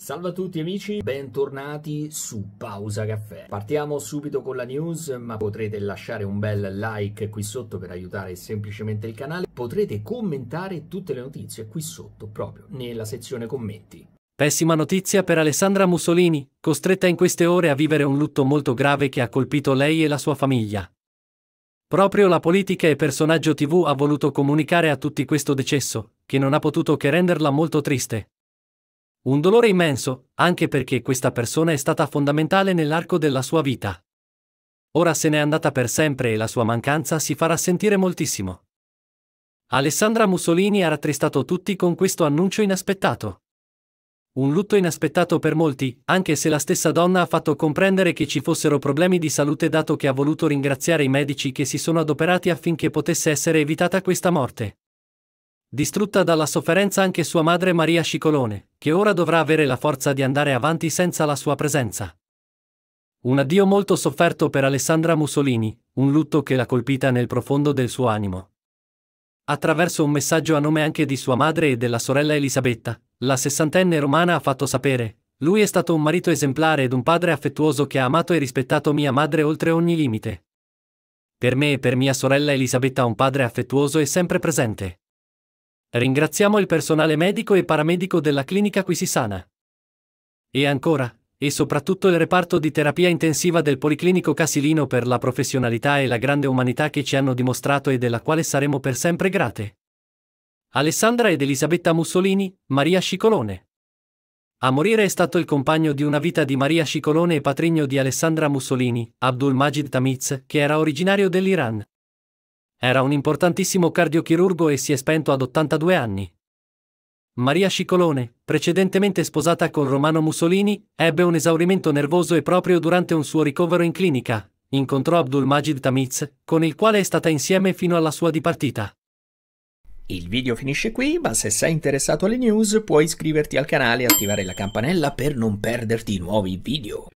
Salve a tutti amici, bentornati su Pausa Caffè. Partiamo subito con la news, ma potrete lasciare un bel like qui sotto per aiutare semplicemente il canale. Potrete commentare tutte le notizie qui sotto, proprio nella sezione commenti. Pessima notizia per Alessandra Mussolini, costretta in queste ore a vivere un lutto molto grave che ha colpito lei e la sua famiglia. Proprio la politica e personaggio TV ha voluto comunicare a tutti questo decesso, che non ha potuto che renderla molto triste. Un dolore immenso, anche perché questa persona è stata fondamentale nell'arco della sua vita. Ora se n'è andata per sempre e la sua mancanza si farà sentire moltissimo. Alessandra Mussolini ha rattristato tutti con questo annuncio inaspettato. Un lutto inaspettato per molti, anche se la stessa donna ha fatto comprendere che ci fossero problemi di salute dato che ha voluto ringraziare i medici che si sono adoperati affinché potesse essere evitata questa morte. Distrutta dalla sofferenza anche sua madre Maria Scicolone, che ora dovrà avere la forza di andare avanti senza la sua presenza. Un addio molto sofferto per Alessandra Mussolini, un lutto che l'ha colpita nel profondo del suo animo. Attraverso un messaggio a nome anche di sua madre e della sorella Elisabetta, la sessantenne romana ha fatto sapere, lui è stato un marito esemplare ed un padre affettuoso che ha amato e rispettato mia madre oltre ogni limite. Per me e per mia sorella Elisabetta un padre affettuoso e sempre presente. Ringraziamo il personale medico e paramedico della clinica qui sana. E ancora, e soprattutto il reparto di terapia intensiva del Policlinico Casilino per la professionalità e la grande umanità che ci hanno dimostrato e della quale saremo per sempre grate. Alessandra ed Elisabetta Mussolini, Maria Scicolone. A morire è stato il compagno di una vita di Maria Scicolone e patrigno di Alessandra Mussolini, Abdul Majid Tamiz, che era originario dell'Iran. Era un importantissimo cardiochirurgo e si è spento ad 82 anni. Maria Scicolone, precedentemente sposata con Romano Mussolini, ebbe un esaurimento nervoso e proprio durante un suo ricovero in clinica, incontrò Abdul Majid Tamiz, con il quale è stata insieme fino alla sua dipartita. Il video finisce qui, ma se sei interessato alle news puoi iscriverti al canale e attivare la campanella per non perderti i nuovi video.